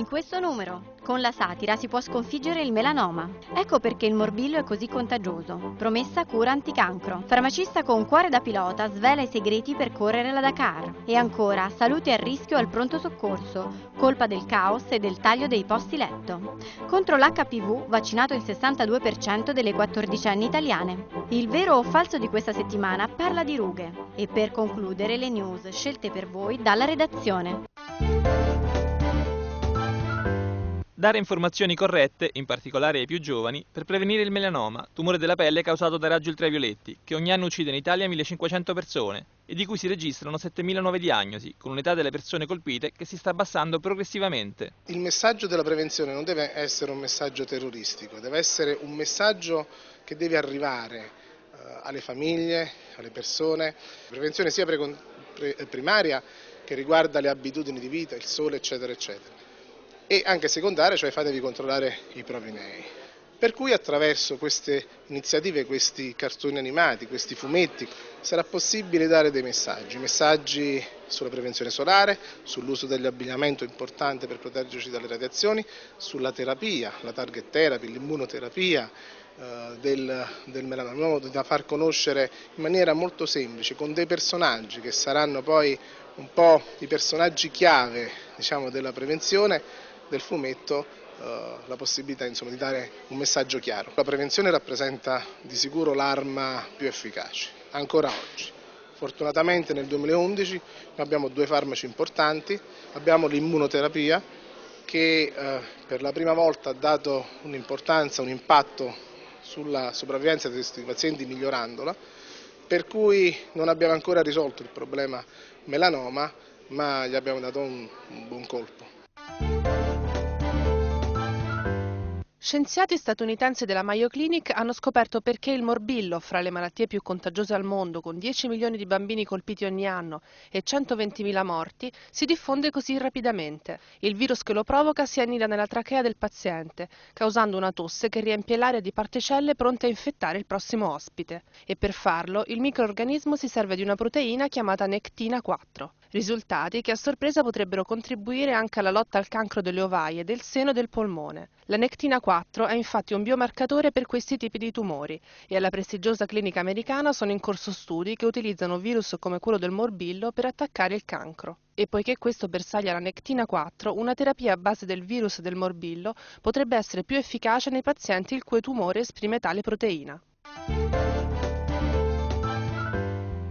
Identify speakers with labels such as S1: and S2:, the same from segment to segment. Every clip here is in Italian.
S1: In questo numero, con la satira si può sconfiggere il melanoma. Ecco perché il morbillo è così contagioso. Promessa cura anticancro. Farmacista con cuore da pilota svela i segreti per correre la Dakar. E ancora, salute a rischio al pronto soccorso, colpa del caos e del taglio dei posti letto. Contro l'HPV vaccinato il 62% delle 14enne italiane. Il vero o falso di questa settimana parla di rughe. E per concludere le news scelte per voi dalla redazione.
S2: Dare informazioni corrette, in particolare ai più giovani, per prevenire il melanoma, tumore della pelle causato dai raggi ultravioletti, che ogni anno uccide in Italia 1500 persone e di cui si registrano 7.000 nuove diagnosi, con un'età delle persone colpite che si sta abbassando progressivamente.
S3: Il messaggio della prevenzione non deve essere un messaggio terroristico, deve essere un messaggio che deve arrivare eh, alle famiglie, alle persone, prevenzione sia primaria che riguarda le abitudini di vita, il sole eccetera eccetera e anche secondaria, cioè fatevi controllare i propri nei. Per cui attraverso queste iniziative, questi cartoni animati, questi fumetti, sarà possibile dare dei messaggi, messaggi sulla prevenzione solare, sull'uso dell'abbigliamento importante per proteggerci dalle radiazioni, sulla terapia, la target therapy, l'immunoterapia, eh, del, del melanoma, da far conoscere in maniera molto semplice, con dei personaggi che saranno poi un po' i personaggi chiave diciamo, della prevenzione, del fumetto eh, la possibilità insomma, di dare un messaggio chiaro. La prevenzione rappresenta di sicuro l'arma più efficace, ancora oggi. Fortunatamente nel 2011 abbiamo due farmaci importanti, abbiamo l'immunoterapia che eh, per la prima volta ha dato un'importanza, un impatto sulla sopravvivenza di questi pazienti migliorandola, per cui non abbiamo ancora risolto il problema melanoma ma gli abbiamo dato un, un buon colpo.
S4: Scienziati statunitensi della Mayo Clinic hanno scoperto perché il morbillo, fra le malattie più contagiose al mondo, con 10 milioni di bambini colpiti ogni anno e 120 mila morti, si diffonde così rapidamente. Il virus che lo provoca si annida nella trachea del paziente, causando una tosse che riempie l'aria di particelle pronte a infettare il prossimo ospite. E per farlo, il microorganismo si serve di una proteina chiamata nectina 4 risultati che a sorpresa potrebbero contribuire anche alla lotta al cancro delle ovaie, del seno e del polmone. La nectina 4 è infatti un biomarcatore per questi tipi di tumori e alla prestigiosa clinica americana sono in corso studi che utilizzano virus come quello del morbillo per attaccare il cancro. E poiché questo bersaglia la nectina 4, una terapia a base del virus del morbillo potrebbe essere più efficace nei pazienti il cui tumore esprime tale proteina.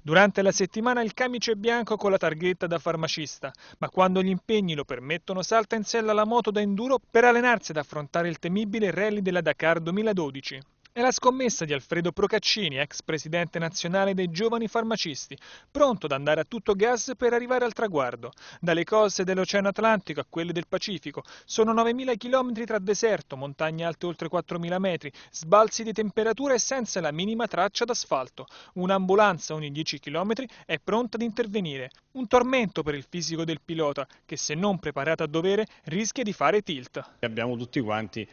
S5: Durante la settimana il camice è bianco con la targhetta da farmacista, ma quando gli impegni lo permettono salta in sella la moto da enduro per allenarsi ad affrontare il temibile rally della Dakar 2012. È la scommessa di Alfredo Procaccini, ex presidente nazionale dei giovani farmacisti, pronto ad andare a tutto gas per arrivare al traguardo. Dalle coste dell'Oceano Atlantico a quelle del Pacifico sono 9.000 km tra deserto, montagne alte oltre 4.000 metri, sbalzi di temperatura e senza la minima traccia d'asfalto. Un'ambulanza ogni 10 km è pronta ad intervenire. Un tormento per il fisico del pilota che se non preparato a dovere rischia di fare tilt. Abbiamo tutti quanti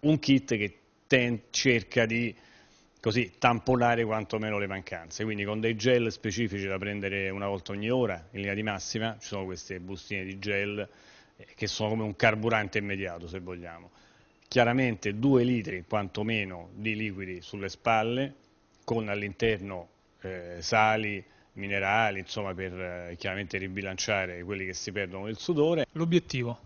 S5: un kit che ten, cerca di così, tamponare quantomeno le mancanze, quindi con dei gel specifici da prendere una volta ogni ora, in linea di massima, ci sono queste bustine di gel eh, che sono come un carburante immediato se vogliamo. Chiaramente due litri quantomeno di liquidi sulle spalle con all'interno eh, sali, minerali, insomma per eh, chiaramente ribilanciare quelli che si perdono nel sudore. L'obiettivo?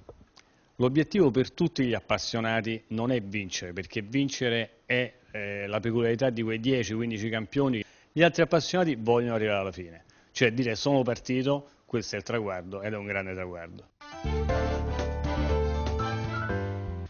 S5: L'obiettivo per tutti gli appassionati non è vincere, perché vincere è eh, la peculiarità di quei 10-15 campioni. Gli altri appassionati vogliono arrivare alla fine, cioè dire sono partito, questo è il traguardo ed è un grande traguardo.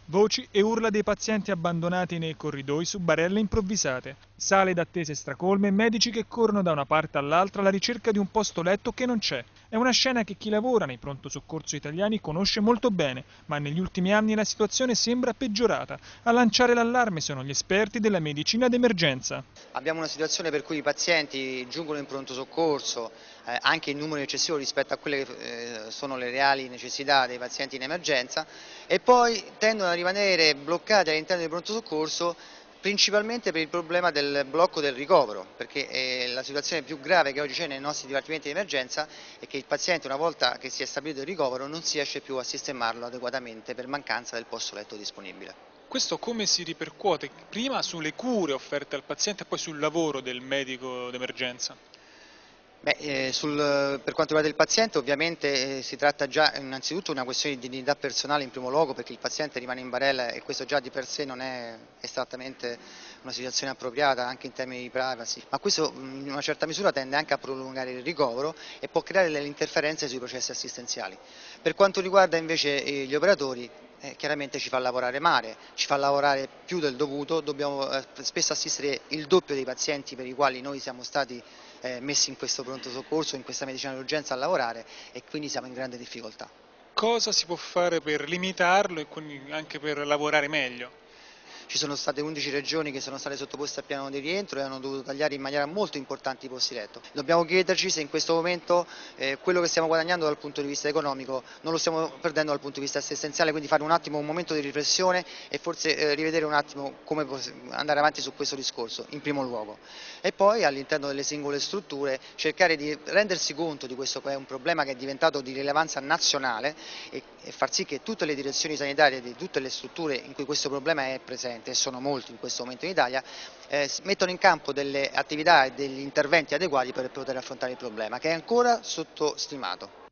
S5: Voci e urla dei pazienti abbandonati nei corridoi su barelle improvvisate, sale d'attese stracolme medici che corrono da una parte all'altra alla ricerca di un posto letto che non c'è, è una scena che chi lavora nei pronto soccorso italiani conosce molto bene, ma negli ultimi anni la situazione sembra peggiorata. A lanciare l'allarme sono gli esperti della medicina d'emergenza.
S6: Abbiamo una situazione per cui i pazienti giungono in pronto soccorso eh, anche in numero eccessivo rispetto a quelle che eh, sono le reali necessità dei pazienti in emergenza e poi tendono a rimanere bloccati all'interno del pronto soccorso principalmente per il problema del blocco del ricovero, perché eh, la situazione più grave che oggi c'è nei nostri dipartimenti di emergenza è che il paziente una volta che si è stabilito il ricovero non si riesce più a sistemarlo adeguatamente per mancanza del posto letto disponibile.
S5: Questo come si ripercuote prima sulle cure offerte al paziente e poi sul lavoro del medico d'emergenza?
S6: Beh, eh, sul, per quanto riguarda il paziente ovviamente eh, si tratta già innanzitutto di una questione di dignità personale in primo luogo perché il paziente rimane in barella e questo già di per sé non è esattamente una situazione appropriata anche in termini di privacy, ma questo in una certa misura tende anche a prolungare il ricovero e può creare delle interferenze sui processi assistenziali. Per quanto riguarda invece eh, gli operatori chiaramente ci fa lavorare male, ci fa lavorare più del dovuto, dobbiamo spesso assistere il doppio dei pazienti per i quali noi siamo stati eh, messi in questo pronto soccorso, in questa medicina d'urgenza a lavorare e quindi siamo in grande difficoltà. Cosa si può fare per limitarlo e quindi anche per lavorare meglio? ci sono state 11 regioni che sono state sottoposte al piano di rientro e hanno dovuto tagliare in maniera molto importante i posti letto. Dobbiamo chiederci se in questo momento eh, quello che stiamo guadagnando dal punto di vista economico non lo stiamo perdendo dal punto di vista assistenziale, quindi fare un attimo un momento di riflessione e forse eh, rivedere un attimo come andare avanti su questo discorso in primo luogo. E poi all'interno delle singole strutture cercare di rendersi conto di questo che è un problema che è diventato di rilevanza nazionale e, e far sì che tutte le direzioni sanitarie di tutte le strutture in cui questo problema è presente sicuramente, sono molti in questo momento in Italia, eh, mettono in campo delle attività e degli interventi adeguati per poter affrontare il problema, che è ancora sottostimato.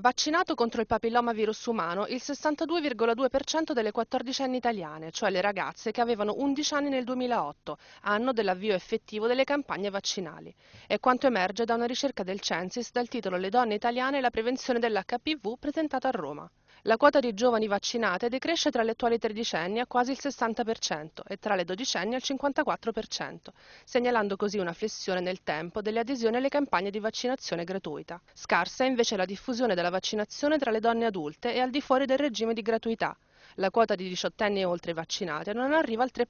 S4: Vaccinato contro il papilloma virus umano il 62,2% delle 14 anni italiane, cioè le ragazze che avevano 11 anni nel 2008, anno dell'avvio effettivo delle campagne vaccinali. È quanto emerge da una ricerca del Censis dal titolo Le donne italiane e la prevenzione dell'HPV presentata a Roma. La quota di giovani vaccinate decresce tra le attuali tredicenni a quasi il 60% e tra le dodicenni al 54%, segnalando così una flessione nel tempo delle adesioni alle campagne di vaccinazione gratuita. Scarsa è invece la diffusione della vaccinazione tra le donne adulte e al di fuori del regime di gratuità, la quota di diciottenni e oltre vaccinati non arriva al 3%.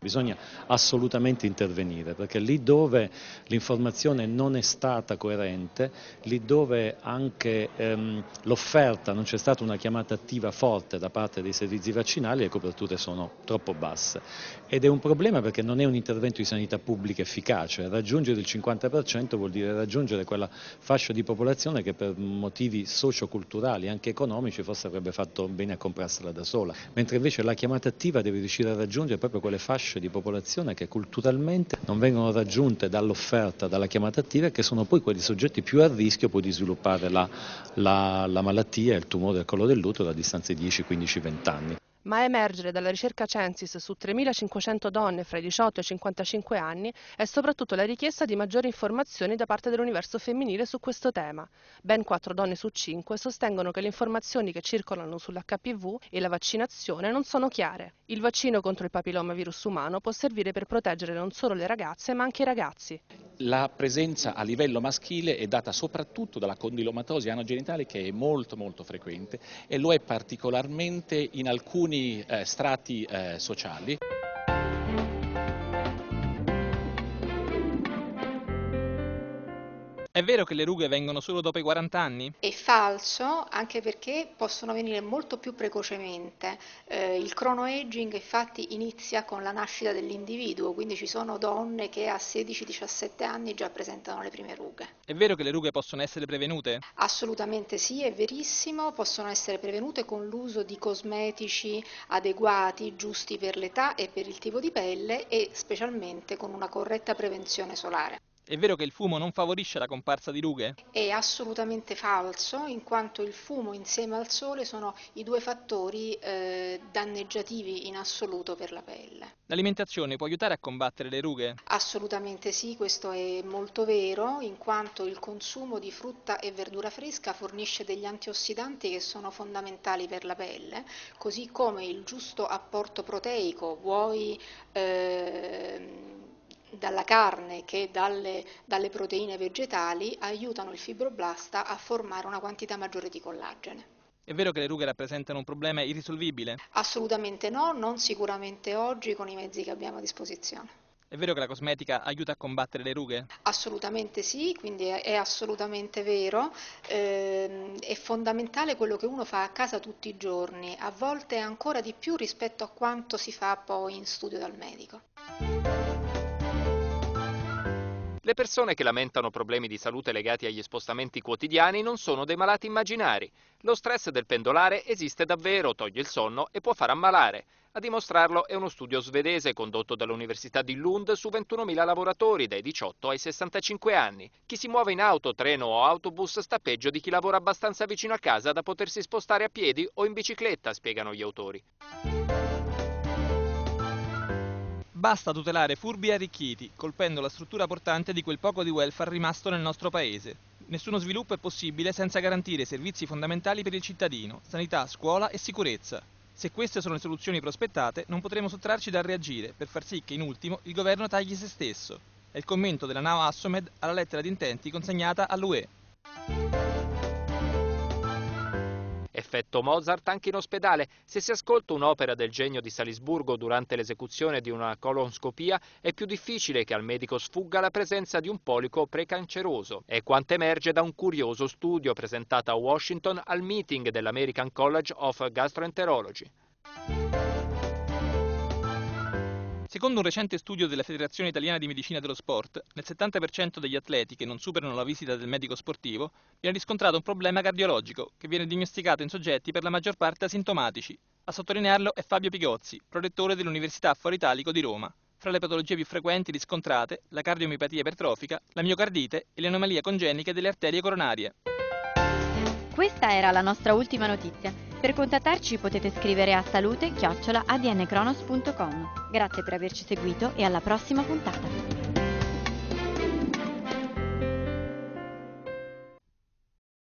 S5: Bisogna assolutamente intervenire perché lì dove l'informazione non è stata coerente, lì dove anche ehm, l'offerta, non c'è stata una chiamata attiva forte da parte dei servizi vaccinali, le coperture sono troppo basse. Ed è un problema perché non è un intervento di sanità pubblica efficace, raggiungere il 50% vuol dire raggiungere quella fascia di popolazione che per motivi socioculturali, anche economici, forse avrebbe fatto bene a comprarsela da sola, mentre invece la chiamata attiva deve riuscire a raggiungere proprio quelle fasce di popolazione che culturalmente non vengono raggiunte dall'offerta, dalla chiamata attiva e che sono poi quegli soggetti più a rischio poi di sviluppare la, la, la malattia, il tumore del collo dell'utero a distanza di 10, 15, 20 anni
S4: ma a emergere dalla ricerca Censis su 3.500 donne fra i 18 e i 55 anni è soprattutto la richiesta di maggiori informazioni da parte dell'universo femminile su questo tema. Ben 4 donne su 5 sostengono che le informazioni che circolano sull'HPV e la vaccinazione non sono chiare. Il vaccino contro il papilomavirus umano può servire per proteggere non solo le ragazze ma anche i ragazzi.
S2: La presenza a livello maschile è data soprattutto dalla condilomatosi anogenitale che è molto molto frequente e lo è particolarmente in alcuni alcuni eh, strati eh, sociali. È vero che le rughe vengono solo dopo i 40 anni?
S1: È falso, anche perché possono venire molto più precocemente. Eh, il chronoaging infatti inizia con la nascita dell'individuo, quindi ci sono donne che a 16-17 anni già presentano le prime rughe.
S2: È vero che le rughe possono essere prevenute?
S1: Assolutamente sì, è verissimo, possono essere prevenute con l'uso di cosmetici adeguati, giusti per l'età e per il tipo di pelle e specialmente con una corretta prevenzione solare.
S2: È vero che il fumo non favorisce la comparsa di rughe?
S1: È assolutamente falso, in quanto il fumo insieme al sole sono i due fattori eh, danneggiativi in assoluto per la pelle.
S2: L'alimentazione può aiutare a combattere le rughe?
S1: Assolutamente sì, questo è molto vero, in quanto il consumo di frutta e verdura fresca fornisce degli antiossidanti che sono fondamentali per la pelle, così come il giusto apporto proteico, vuoi... Eh, dalla carne che dalle, dalle proteine vegetali aiutano il fibroblasta a formare una quantità maggiore di collagene.
S2: È vero che le rughe rappresentano un problema irrisolvibile?
S1: Assolutamente no, non sicuramente oggi con i mezzi che abbiamo a disposizione.
S2: È vero che la cosmetica aiuta a combattere le rughe?
S1: Assolutamente sì, quindi è, assolutamente vero. Ehm, è fondamentale quello che uno fa a casa tutti i giorni, a volte ancora di più rispetto a quanto si fa poi in studio dal medico.
S2: Le persone che lamentano problemi di salute legati agli spostamenti quotidiani non sono dei malati immaginari. Lo stress del pendolare esiste davvero, toglie il sonno e può far ammalare. A dimostrarlo è uno studio svedese condotto dall'Università di Lund su 21.000 lavoratori dai 18 ai 65 anni. Chi si muove in auto, treno o autobus sta peggio di chi lavora abbastanza vicino a casa da potersi spostare a piedi o in bicicletta, spiegano gli autori. Basta tutelare furbi e arricchiti, colpendo la struttura portante di quel poco di welfare rimasto nel nostro paese. Nessuno sviluppo è possibile senza garantire servizi fondamentali per il cittadino, sanità, scuola e sicurezza. Se queste sono le soluzioni prospettate, non potremo sottrarci dal reagire per far sì che in ultimo il governo tagli se stesso. È il commento della NAO Assomed alla lettera di intenti consegnata all'UE effetto Mozart anche in ospedale. Se si ascolta un'opera del genio di Salisburgo durante l'esecuzione di una colonscopia, è più difficile che al medico sfugga la presenza di un polico precanceroso. È quanto emerge da un curioso studio presentato a Washington al meeting dell'American College of Gastroenterology. Secondo un recente studio della Federazione Italiana di Medicina dello Sport, nel 70% degli atleti che non superano la visita del medico sportivo viene riscontrato un problema cardiologico che viene diagnosticato in soggetti per la maggior parte asintomatici. A sottolinearlo è Fabio Pigozzi, prorettore dell'Università Fuori Italico di Roma. Fra le patologie più frequenti riscontrate, la cardiomiopatia ipertrofica, la miocardite e le anomalie congeniche delle arterie coronarie.
S1: Questa era la nostra ultima notizia. Per contattarci potete scrivere a salute-adncronos.com. Grazie per averci seguito e alla prossima puntata.